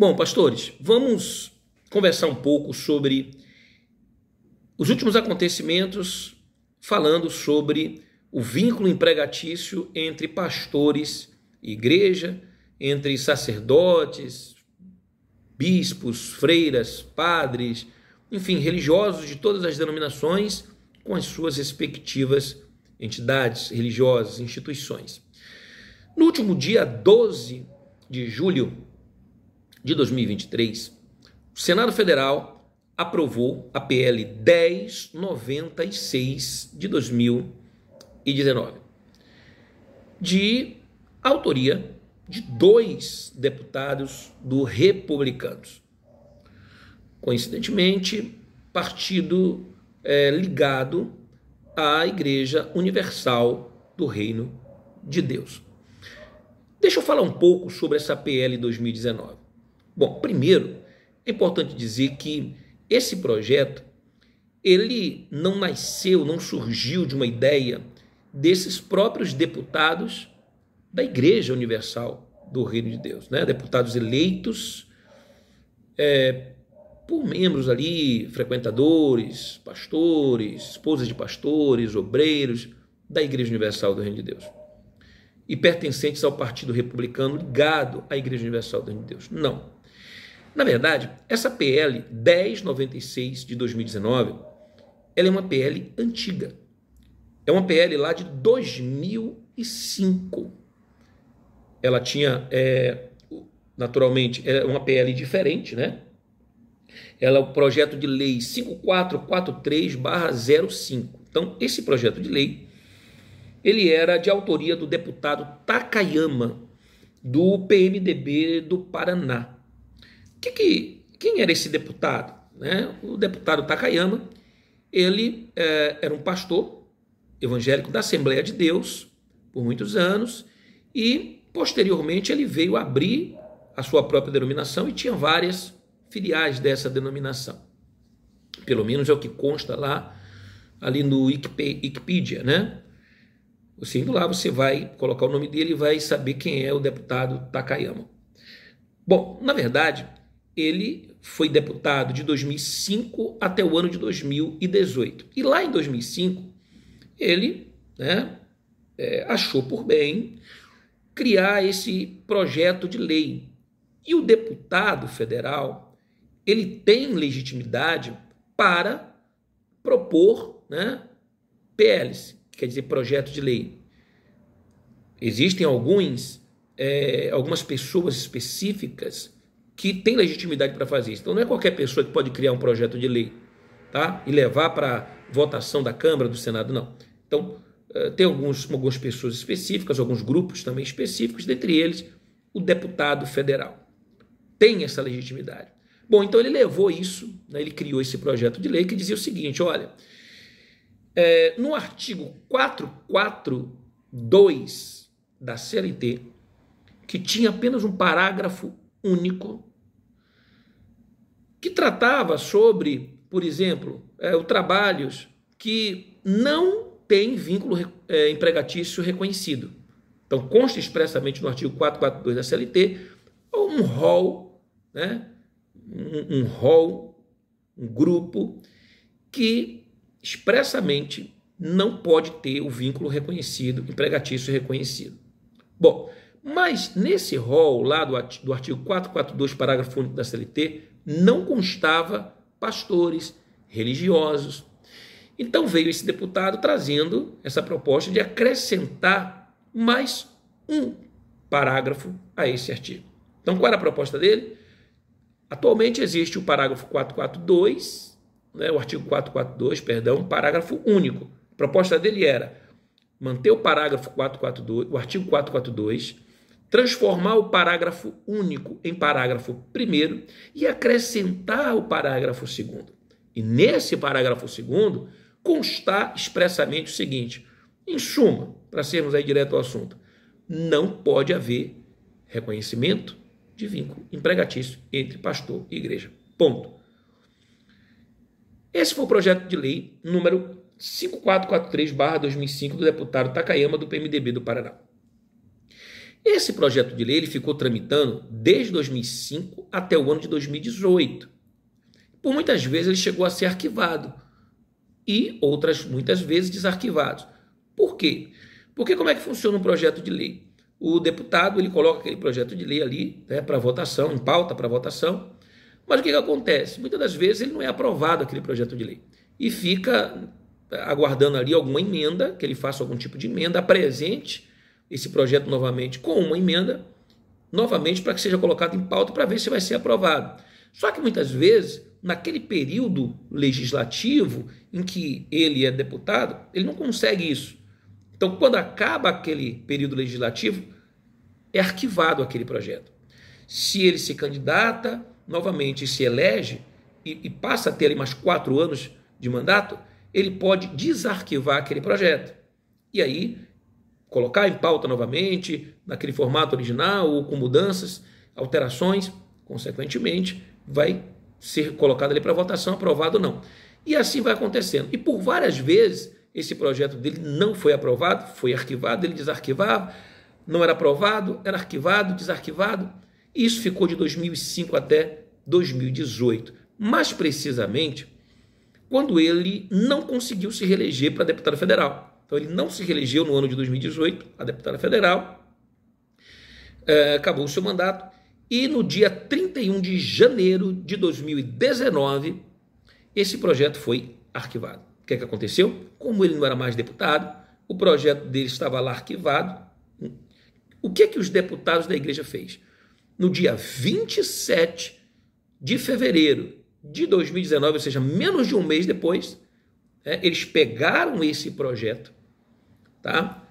Bom, pastores, vamos conversar um pouco sobre os últimos acontecimentos, falando sobre o vínculo empregatício entre pastores e igreja, entre sacerdotes, bispos, freiras, padres, enfim, religiosos de todas as denominações com as suas respectivas entidades religiosas, instituições. No último dia 12 de julho, de 2023, o Senado Federal aprovou a PL 1096 de 2019, de autoria de dois deputados do Republicanos. Coincidentemente, partido é, ligado à Igreja Universal do Reino de Deus. Deixa eu falar um pouco sobre essa PL 2019. Bom, primeiro, é importante dizer que esse projeto ele não nasceu, não surgiu de uma ideia desses próprios deputados da Igreja Universal do Reino de Deus, né? Deputados eleitos é, por membros ali, frequentadores, pastores, esposas de pastores, obreiros da Igreja Universal do Reino de Deus e pertencentes ao Partido Republicano ligado à Igreja Universal do Reino de Deus. Não. Na verdade, essa PL 1096 de 2019, ela é uma PL antiga. É uma PL lá de 2005. Ela tinha, é, naturalmente, é uma PL diferente, né? Ela é o projeto de lei 5443/05. Então, esse projeto de lei ele era de autoria do deputado Takayama do PMDB do Paraná. Que, que, quem era esse deputado? Né? O deputado Takayama, ele é, era um pastor evangélico da Assembleia de Deus por muitos anos e, posteriormente, ele veio abrir a sua própria denominação e tinha várias filiais dessa denominação. Pelo menos é o que consta lá, ali no Wikipedia, né? Você assim, indo lá, você vai colocar o nome dele e vai saber quem é o deputado Takayama. Bom, na verdade, ele foi deputado de 2005 até o ano de 2018. E lá em 2005, ele né, é, achou por bem criar esse projeto de lei. E o deputado federal, ele tem legitimidade para propor né, PLs, quer dizer, projeto de lei. Existem alguns, é, algumas pessoas específicas que tem legitimidade para fazer isso. Então não é qualquer pessoa que pode criar um projeto de lei tá? e levar para votação da Câmara, do Senado, não. Então eh, tem alguns, algumas pessoas específicas, alguns grupos também específicos, dentre eles o deputado federal. Tem essa legitimidade. Bom, então ele levou isso, né, ele criou esse projeto de lei que dizia o seguinte: olha, é, no artigo 442 da CLT, que tinha apenas um parágrafo único, que tratava sobre, por exemplo, é, o trabalhos que não têm vínculo é, empregatício reconhecido. Então, consta expressamente no artigo 442 da CLT um rol, né, um, um rol, um grupo que expressamente não pode ter o vínculo reconhecido, empregatício reconhecido. Bom, mas nesse rol lá do artigo 442, parágrafo único da CLT, não constava pastores religiosos. Então veio esse deputado trazendo essa proposta de acrescentar mais um parágrafo a esse artigo. Então qual era a proposta dele? Atualmente existe o parágrafo 442, né, o artigo 442, perdão, parágrafo único. A proposta dele era manter o parágrafo 442, o artigo 442 transformar o parágrafo único em parágrafo primeiro e acrescentar o parágrafo segundo. E nesse parágrafo segundo constar expressamente o seguinte: em suma, para sermos aí direto ao assunto, não pode haver reconhecimento de vínculo empregatício entre pastor e igreja. Ponto. Esse foi o projeto de lei número 5443/2005 do deputado Takayama do PMDB do Paraná. Esse projeto de lei ele ficou tramitando desde 2005 até o ano de 2018. Por muitas vezes ele chegou a ser arquivado e outras muitas vezes desarquivado. Por quê? Porque como é que funciona um projeto de lei? O deputado ele coloca aquele projeto de lei ali né, para votação, em pauta para votação, mas o que, que acontece? Muitas das vezes ele não é aprovado aquele projeto de lei e fica aguardando ali alguma emenda, que ele faça algum tipo de emenda, apresente esse projeto novamente com uma emenda, novamente para que seja colocado em pauta para ver se vai ser aprovado. Só que muitas vezes, naquele período legislativo em que ele é deputado, ele não consegue isso. Então, quando acaba aquele período legislativo, é arquivado aquele projeto. Se ele se candidata, novamente se elege e, e passa a ter ali mais quatro anos de mandato, ele pode desarquivar aquele projeto. E aí colocar em pauta novamente, naquele formato original ou com mudanças, alterações, consequentemente, vai ser colocado ali para votação, aprovado ou não. E assim vai acontecendo. E por várias vezes esse projeto dele não foi aprovado, foi arquivado, ele desarquivava, não era aprovado, era arquivado, desarquivado. Isso ficou de 2005 até 2018. Mais precisamente, quando ele não conseguiu se reeleger para deputado federal. Então ele não se reelegeu no ano de 2018, a deputada federal, é, acabou o seu mandato, e no dia 31 de janeiro de 2019, esse projeto foi arquivado. O que, é que aconteceu? Como ele não era mais deputado, o projeto dele estava lá arquivado. O que é que os deputados da igreja fez? No dia 27 de fevereiro de 2019, ou seja, menos de um mês depois, é, eles pegaram esse projeto tá?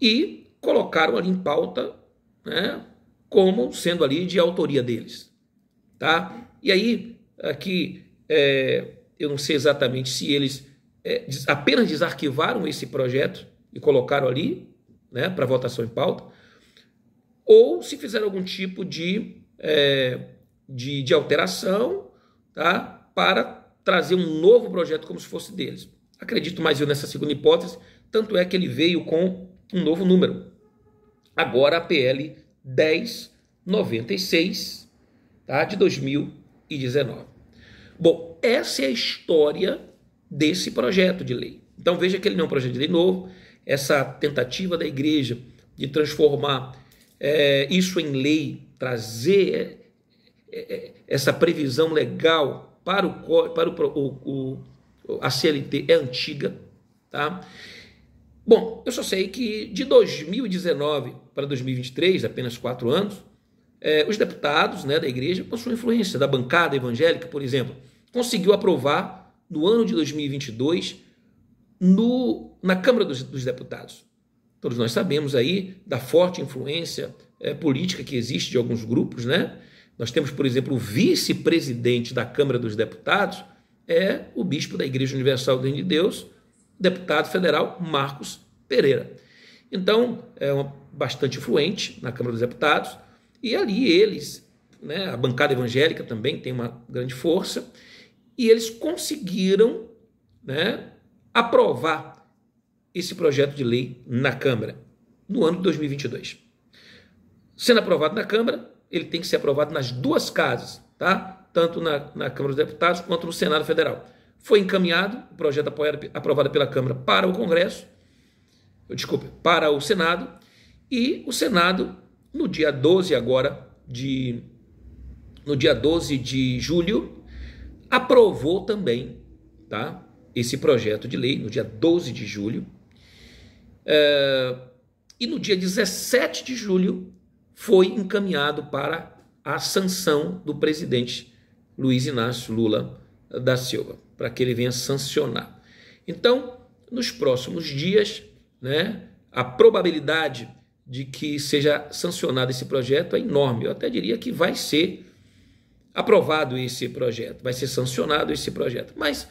E colocaram ali em pauta, né, como sendo ali de autoria deles, tá? E aí aqui é, eu não sei exatamente se eles é, apenas desarquivaram esse projeto e colocaram ali, né, para votação em pauta, ou se fizeram algum tipo de é, de, de alteração, tá? Para trazer um novo projeto como se fosse deles. Acredito mais eu nessa segunda hipótese, tanto é que ele veio com um novo número. Agora a PL 1096 tá, de 2019. Bom, essa é a história desse projeto de lei. Então veja que ele não é um projeto de lei novo, essa tentativa da igreja de transformar é, isso em lei, trazer é, é, é essa previsão legal para o, para o, o, o a CLT é antiga, tá? Bom, eu só sei que de 2019 para 2023, apenas quatro anos, é, os deputados né, da igreja possuem influência da bancada evangélica, por exemplo, conseguiu aprovar no ano de 2022 no, na Câmara dos, dos Deputados. Todos nós sabemos aí da forte influência é, política que existe de alguns grupos, né? Nós temos, por exemplo, o vice-presidente da Câmara dos Deputados é o bispo da Igreja Universal do Reino de Deus, deputado federal Marcos Pereira. Então, é uma, bastante influente na Câmara dos Deputados, e ali eles, né, a bancada evangélica também tem uma grande força, e eles conseguiram né, aprovar esse projeto de lei na Câmara no ano de 2022. Sendo aprovado na Câmara, ele tem que ser aprovado nas duas casas, tá? tanto na, na Câmara dos Deputados quanto no Senado Federal. Foi encaminhado o projeto aprovado pela Câmara para o Congresso, desculpe, para o Senado, e o Senado, no dia 12 agora de no dia 12 de julho, aprovou também, tá? Esse projeto de lei no dia 12 de julho. É, e no dia 17 de julho foi encaminhado para a sanção do presidente Luiz Inácio Lula da Silva para que ele venha sancionar. Então, nos próximos dias, né, a probabilidade de que seja sancionado esse projeto é enorme. Eu até diria que vai ser aprovado esse projeto, vai ser sancionado esse projeto. Mas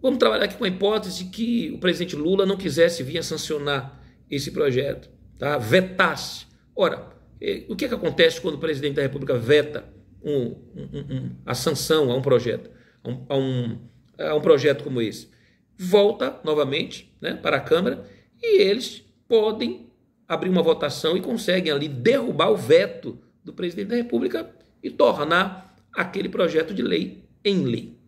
vamos trabalhar aqui com a hipótese que o presidente Lula não quisesse vir a sancionar esse projeto, tá? vetasse. Ora, eh, o que, é que acontece quando o presidente da República veta um, um, um, a sanção a um projeto? a um, a um, a um projeto como esse. Volta novamente né, para a Câmara e eles podem abrir uma votação e conseguem ali derrubar o veto do presidente da República e tornar aquele projeto de lei em lei.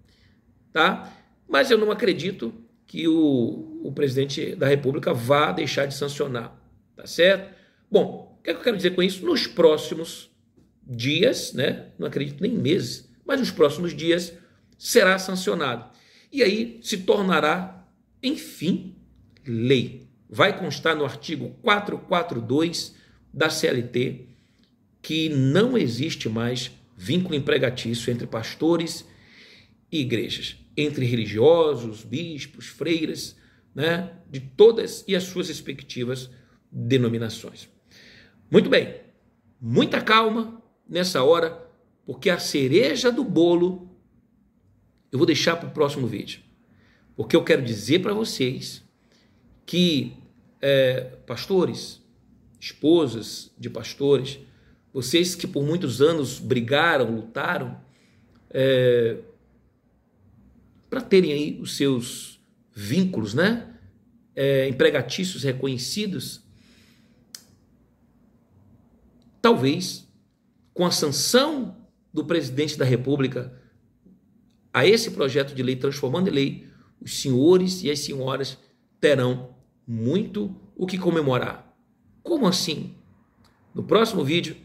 Tá? Mas eu não acredito que o, o presidente da República vá deixar de sancionar. Tá certo? Bom, o que, é que eu quero dizer com isso? Nos próximos dias, né? não acredito nem meses, mas nos próximos dias será sancionado. E aí se tornará, enfim, lei. Vai constar no artigo 442 da CLT que não existe mais vínculo empregatício entre pastores e igrejas, entre religiosos, bispos, freiras, né, de todas e as suas respectivas denominações. Muito bem, muita calma nessa hora, porque a cereja do bolo eu vou deixar para o próximo vídeo. Porque eu quero dizer para vocês que é, pastores, esposas de pastores, vocês que por muitos anos brigaram, lutaram, é, para terem aí os seus vínculos, né? É, empregatícios reconhecidos, talvez com a sanção do presidente da República a esse projeto de lei, transformando em lei, os senhores e as senhoras terão muito o que comemorar. Como assim? No próximo vídeo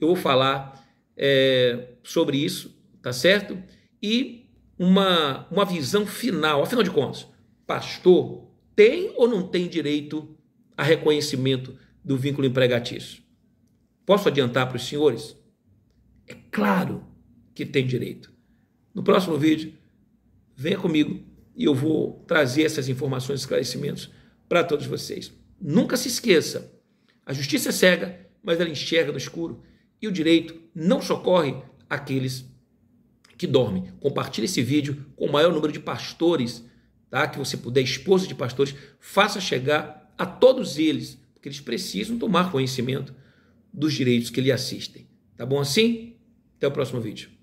eu vou falar é, sobre isso, tá certo? E uma, uma visão final. Afinal de contas, pastor tem ou não tem direito a reconhecimento do vínculo empregatício? Posso adiantar para os senhores? É claro que tem direito. No próximo vídeo, venha comigo e eu vou trazer essas informações, esclarecimentos para todos vocês. Nunca se esqueça: a justiça é cega, mas ela enxerga no escuro e o direito não socorre aqueles que dormem. Compartilhe esse vídeo com o maior número de pastores, tá? Que você puder, esposa de pastores, faça chegar a todos eles, porque eles precisam tomar conhecimento dos direitos que lhe assistem. Tá bom assim? Até o próximo vídeo.